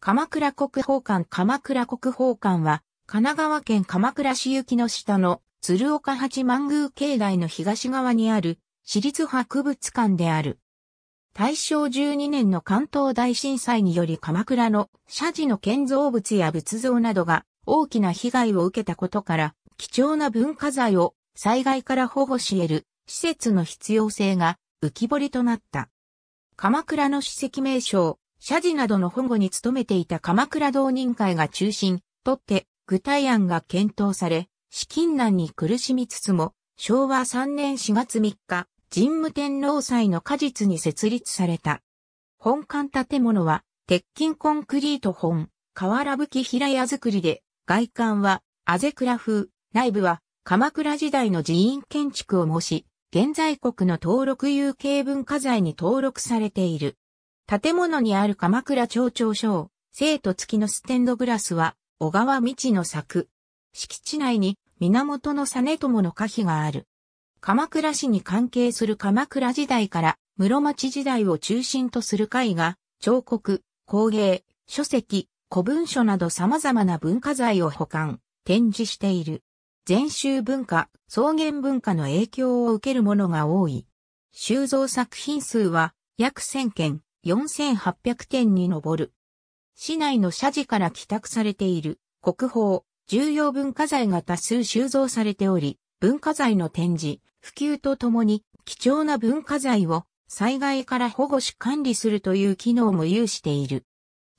鎌倉国宝館鎌倉国宝館は、神奈川県鎌倉市行きの下の鶴岡八幡宮境内の東側にある私立博物館である。大正12年の関東大震災により鎌倉の社寺の建造物や仏像などが大きな被害を受けたことから、貴重な文化財を災害から保護し得る施設の必要性が浮き彫りとなった。鎌倉の史跡名称、社寺などの保護に努めていた鎌倉道人会が中心とって具体案が検討され、資金難に苦しみつつも、昭和3年4月3日、神武天皇祭の果実に設立された。本館建物は、鉄筋コンクリート本、瓦吹き平屋造りで、外観は、あぜ倉風、内部は、鎌倉時代の寺院建築を模し、現在国の登録有形文化財に登録されている。建物にある鎌倉町長賞、生徒付きのステンドグラスは、小川道の作。敷地内に源の実朝の可碑がある。鎌倉市に関係する鎌倉時代から室町時代を中心とする絵画、彫刻、工芸、書籍、古文書など様々な文化財を保管、展示している。禅宗文化、草原文化の影響を受けるものが多い。収蔵作品数は約1000件、4800点に上る。市内の社寺から帰宅されている国宝、重要文化財が多数収蔵されており、文化財の展示、普及とともに貴重な文化財を災害から保護し管理するという機能も有している。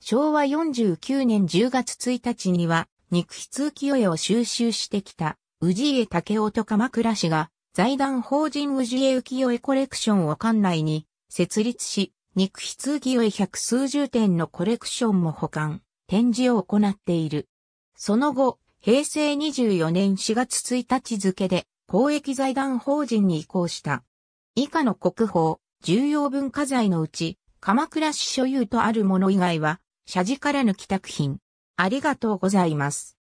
昭和49年10月1日には肉筆浮世絵を収集してきた氏家武雄と鎌倉氏が財団法人氏家浮世絵コレクションを館内に設立し、肉筆浮絵百数十点のコレクションも保管、展示を行っている。その後、平成24年4月1日付で公益財団法人に移行した。以下の国宝、重要文化財のうち、鎌倉市所有とあるもの以外は、社寺からの帰宅品。ありがとうございます。